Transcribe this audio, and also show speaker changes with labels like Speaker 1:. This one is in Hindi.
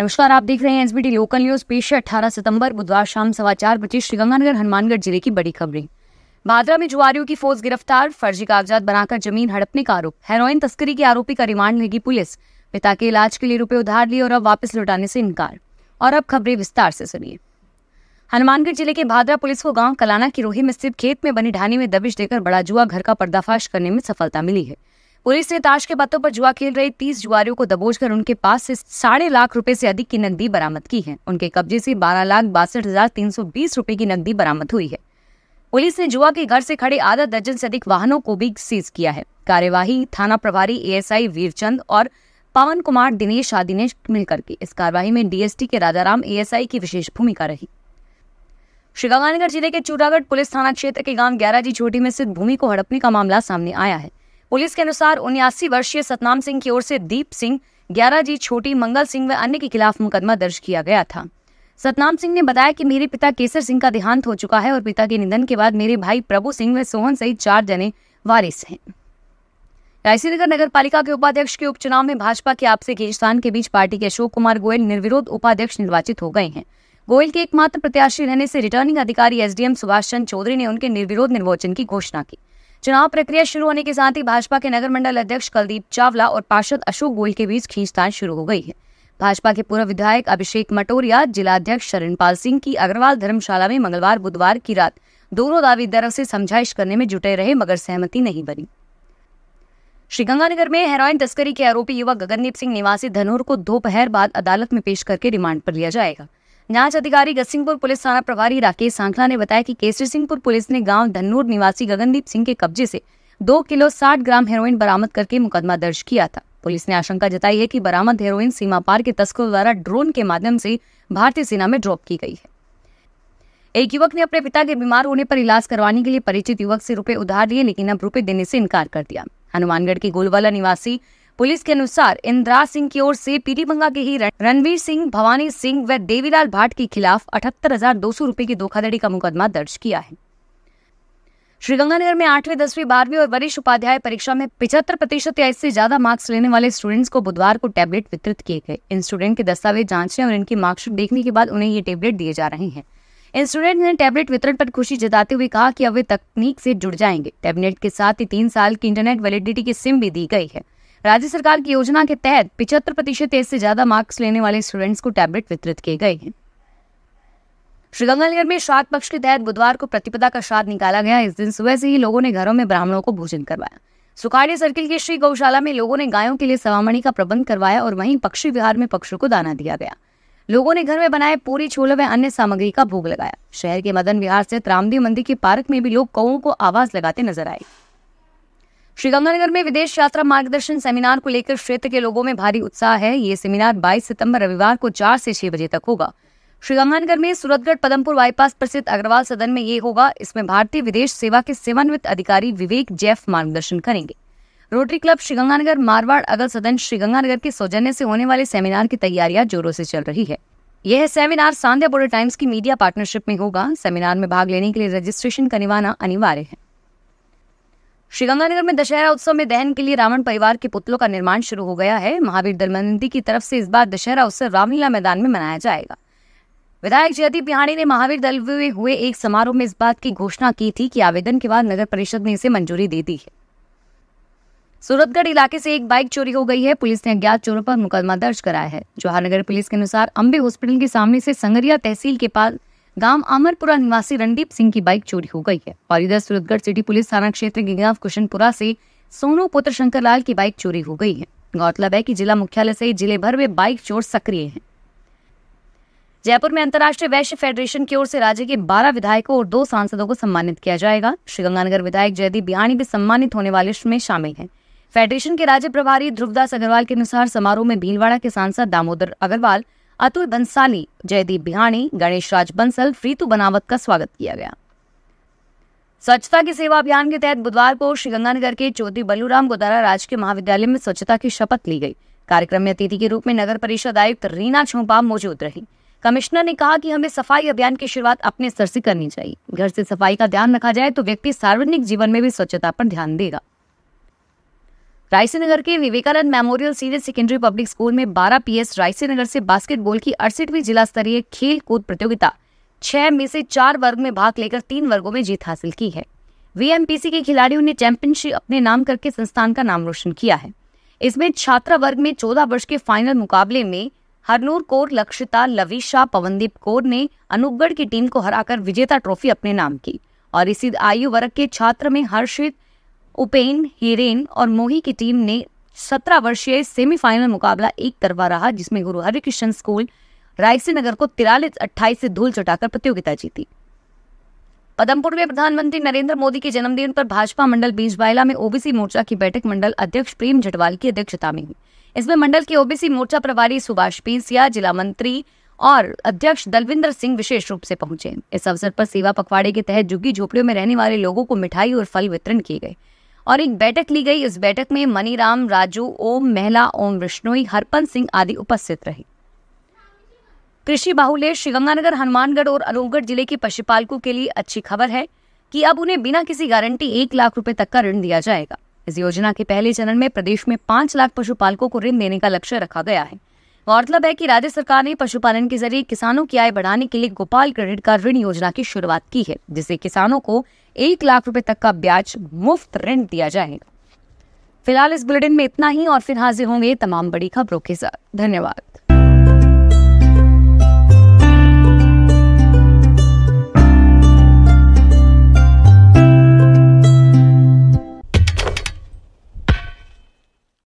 Speaker 1: नमस्कार आप देख रहे हैं एसबीटी लोकल न्यूज पेश है अठारह सितंबर बुधवार शाम सवा चार बजे श्रीगंगानगर हनुमानगढ़ जिले की बड़ी खबरें भादरा में जुआरियों की फोर्स गिरफ्तार फर्जी कागजात बनाकर जमीन हड़पने का आरोप हेरोइन तस्करी के आरोपी का रिमांड लेगी पुलिस पिता के इलाज के लिए रुपए उधार लिए और अब वापस लौटाने से इनकार और अब खबरें विस्तार से सुनिए हनुमानगढ़ जिले के भादरा पुलिस को गांव कलाना की रोही में स्थित खेत में बनी ढानी में दबिश देकर बड़ा जुआ घर का पर्दाफाश करने में सफलता मिली है पुलिस ने ताश के पत्तों पर जुआ खेल रहे तीस जुआरियों को दबोचकर उनके पास से साढ़े लाख रुपए से अधिक की नकदी बरामद की है उनके कब्जे से बारह लाख बासठ हजार तीन सौ बीस रुपए की नकदी बरामद हुई है पुलिस ने जुआ के घर से खड़े आधा दर्जन से अधिक वाहनों को भी सीज किया है कार्यवाही थाना प्रभारी एएसआई वीरचंद और पवन कुमार दिनेश आदि ने मिलकर की इस कार्यवाही में डीएसटी के राजाराम एएसआई की विशेष भूमिका रही श्रीगंगानगर जिले के चूरागढ़ पुलिस थाना क्षेत्र के गांव ग्याराजी छोटी में स्थित भूमि को हड़पने का मामला सामने आया है पुलिस के अनुसार उन्यासी वर्षीय सतनाम सिंह की ओर से दीप सिंह ग्यारह जी छोटी मंगल सिंह व अन्य के खिलाफ मुकदमा दर्ज किया गया था सतनाम सिंह ने बताया कि मेरे पिता केसर सिंह का देहांत हो चुका है और पिता के निधन के बाद मेरे भाई प्रभु सिंह व सोहन सहित चार जने वारिस हैं रायसीनगर नगर पालिका के उपाध्यक्ष के उपचुनाव में भाजपा के आपसे खींचतान के बीच पार्टी के अशोक कुमार गोयल निर्विरोध उपाध्यक्ष निर्वाचित हो गए हैं गोयल के एकमात्र प्रत्याशी रहने से रिटर्निंग अधिकारी एसडीएम सुभाष चंद्र चौधरी ने उनके निर्विरोध निर्वाचन की घोषणा की चुनाव प्रक्रिया शुरू होने के साथ ही भाजपा के नगर मंडल अध्यक्ष कुलदीप चावला और पार्षद अशोक गोयल के बीच खींचतान शुरू हो गई है भाजपा के पूर्व विधायक अभिषेक मटोरिया जिलाध्यक्ष शरणपाल सिंह की अग्रवाल धर्मशाला में मंगलवार बुधवार की रात दोनों दावेदारों से समझाइश करने में जुटे रहे मगर सहमति नहीं बनी श्रीगंगानगर में हेरोइन तस्करी के आरोपी युवक गगनदीप सिंह निवासी धनोर को दोपहर बाद अदालत में पेश करके रिमांड पर लिया जाएगा जांच अधिकारी गसिंगपुर पुलिस थाना प्रभारी राकेश सांखला ने बताया कि केसरी सिंहपुर पुलिस ने गांव धन्नूर निवासी गगनदीप सिंह के कब्जे से दो किलो साठ ग्राम हेरोइन बरामद करके मुकदमा दर्ज किया था पुलिस ने आशंका जताई है कि बरामद हेरोइन सीमा पार के तस्करों द्वारा ड्रोन के माध्यम से भारतीय सेना में ड्रॉप की गई है एक युवक ने अपने पिता के बीमार होने पर इलाज करवाने के लिए परिचित युवक से रुपए उधार लिए लेकिन अब रुपए देने से इनकार कर दिया हनुमानगढ़ के गोलवाला निवासी पुलिस के अनुसार इंद्रा सिंह की ओर से बंगा के ही रणवीर सिंह भवानी सिंह व देवीलाल भाट के खिलाफ अठहत्तर हजार दो सौ रूपए की धोखाधड़ी का मुकदमा दर्ज किया है श्रीगंगानगर में आठवीं दसवीं बारहवीं और वरिष्ठ उपाध्याय परीक्षा में पिछहत्तर प्रतिशत या इससे ज्यादा मार्क्स लेने वाले स्टूडेंट्स को बुधवार को टैबलेट वितरित किए गए इन स्टूडेंट के दस्तावेज जांचने और इनकी मार्कशीट देखने के बाद उन्हें ये टैबलेट दिए जा रहे हैं इन स्टूडेंट ने टैबलेट वितरण पर खुशी जताते हुए कहा कि अब वे तकनीक से जुड़ जाएंगे टैबलेट के साथ ही तीन साल की इंटरनेट वैलिडिटी की सिम भी दी गई है राज्य सरकार की योजना के तहत पिछहत्तर प्रतिशत से ज्यादा मार्क्स लेने वाले स्टूडेंट्स को टैबलेट वितरित किए गए हैं श्रीगंगानगर में श्राद्ध पक्ष के तहत बुधवार को प्रतिपदा का श्राद्ध निकाला गया इस दिन सुबह से ही लोगों ने घरों में ब्राह्मणों को भोजन करवाया सुखाड़िया सर्किल के श्री गौशाला में लोगों ने गायों के लिए सवामणी का प्रबंध करवाया और वहीं पक्षी विहार में पक्षियों को दाना दिया गया लोगों ने घर में बनाए पूरी छोले व अन्य सामग्री का भोग लगाया शहर के मदन विहार स्थित रामदेव मंदिर के पार्क में भी लोग कौ को आवाज लगाते नजर आए श्रीगंगानगर में विदेश यात्रा मार्गदर्शन सेमिनार को लेकर क्षेत्र के लोगों में भारी उत्साह है ये सेमिनार 22 सितंबर रविवार को 4 से 6 बजे तक होगा श्रीगंगानगर में सूरतगढ़ पदमपुर बाईपास पर अग्रवाल सदन में ये होगा इसमें भारतीय विदेश सेवा के सेवान्वित अधिकारी विवेक जैफ मार्गदर्शन करेंगे रोटरी क्लब श्रीगंगानगर मारवाड़ अगल सदन श्रीगंगानगर के सौजन्य से होने वाले सेमिनार की तैयारियां जोरों से चल रही है यह सेमिनार सांध्या बोर्डर टाइम्स की मीडिया पार्टनरशिप में होगा सेमिनार में भाग लेने के लिए रजिस्ट्रेशन करवाना अनिवार्य है श्रीगंगानगर में दशहरा उत्सव में दहन के लिए रावण परिवार के पुतलों का निर्माण शुरू हो गया है महावीर दलमंदी की तरफ से इस बार दशहरा उत्सव रामलीला मैदान में मनाया जाएगा विधायक जयदीप बिहानी ने महावीर दल में हुए एक समारोह में इस बात की घोषणा की थी कि आवेदन के बाद नगर परिषद ने इसे मंजूरी दे दी है सूरतगढ़ इलाके से एक बाइक चोरी हो गई है पुलिस ने अज्ञात चोरों पर मुकदमा दर्ज कराया है जवाहर नगर पुलिस के अनुसार अम्बे हॉस्पिटल के सामने से संगरिया तहसील के पास गांव आमरपुरा निवासी रणदीप सिंह की बाइक चोरी हो गई है और इधर सूरतगढ़ सिटी पुलिस थाना क्षेत्र के गांव कुशनपुरा से सोनू पुत्र शंकर लाल की बाइक चोरी हो गई है गौरतलब है कि जिला मुख्यालय से जिले भर में बाइक चोर सक्रिय हैं जयपुर में अंतर्राष्ट्रीय वैश्य फेडरेशन की ओर से राज्य के 12 विधायकों और दो सांसदों को सम्मानित किया जाएगा श्रीगंगानगर विधायक जयदीप बिहानी भी सम्मानित होने वाले में शामिल हैं फेडरेशन के राज्य प्रभारी ध्रुवदास अग्रवाल के अनुसार समारोह में भीलवाड़ा के सांसद दामोदर अग्रवाल अतुल बंसाली जयदीप बिहानी गणेश राज बंसल रीतु बनावत का स्वागत किया गया स्वच्छता की सेवा अभियान के तहत बुधवार को श्रीगंगानगर के चौधरी बलूराम गोदारा राजकीय महाविद्यालय में स्वच्छता की शपथ ली गई कार्यक्रम में अतिथि के रूप में नगर परिषद आयुक्त रीना छोपा मौजूद रही कमिश्नर ने कहा कि हमें सफाई अभियान की शुरुआत अपने स्तर से करनी चाहिए घर से सफाई का ध्यान रखा जाए तो व्यक्ति सार्वजनिक जीवन में भी स्वच्छता पर ध्यान देगा रायसेनगर के Vivekananda memorial senior secondary public school में 12 पीएस एस से बास्केटबॉल की अड़सठवीं जिला स्तरीय खेल कूद प्रतियोगिता छह में से चार वर्ग में भाग लेकर तीन वर्गों में जीत हासिल की है वीएमपीसी के खिलाड़ियों ने चैंपियनशिप अपने नाम करके संस्थान का नाम रोशन किया है इसमें छात्रा वर्ग में चौदह वर्ष के फाइनल मुकाबले में हरनूर कौर लक्षिता लविशा पवनदीप कौर ने अनूपगढ़ की टीम को हराकर विजेता ट्रॉफी अपने नाम की और इसी आयु वर्ग के छात्र में हर्षित उपेन हिरेन और मोही की टीम ने सत्रह वर्षीय सेमीफाइनल मुकाबला एक तरफा रहा जिसमें गुरु हरिकृष्ण स्कूल रायसी नगर को तिरालीस अट्ठाईस से धूल चटाकर प्रतियोगिता जीती पदमपुर में प्रधानमंत्री नरेंद्र मोदी के जन्मदिन पर भाजपा मंडल बीजबायला में ओबीसी मोर्चा की बैठक मंडल अध्यक्ष प्रेम जटवाल की अध्यक्षता में हुई इसमें मंडल के ओबीसी मोर्चा प्रभारी सुभाष पेसिया जिला मंत्री और अध्यक्ष दलविंदर सिंह विशेष रूप से पहुंचे इस अवसर पर सेवा पखवाड़े के तहत झुग्गी झोपड़ियों में रहने वाले लोगों को मिठाई और फल वितरण किए गए और एक बैठक ली गई इस बैठक में मनीराम राजू ओम महला ओम विष्णु हरपन सिंह आदि उपस्थित रहे कृषि बाहुल्य श्रीगंगानगर हनुमानगढ़ और अनूपगढ़ जिले के पशुपालकों के लिए अच्छी खबर है कि अब उन्हें बिना किसी गारंटी एक लाख रुपए तक का ऋण दिया जाएगा इस योजना के पहले चरण में प्रदेश में पांच लाख पशुपालकों को ऋण देने का लक्ष्य रखा गया है गौरतलब है कि राज्य सरकार ने पशुपालन के जरिए किसानों की आय बढ़ाने के लिए गोपाल क्रेडिट कार्ड ऋण योजना की शुरुआत की है जिससे किसानों को एक लाख रुपए तक का ब्याज मुफ्त ऋण दिया जाएगा फिलहाल इस बुलेटिन में इतना ही और फिर हाजिर होंगे तमाम बड़ी खबरों के साथ धन्यवाद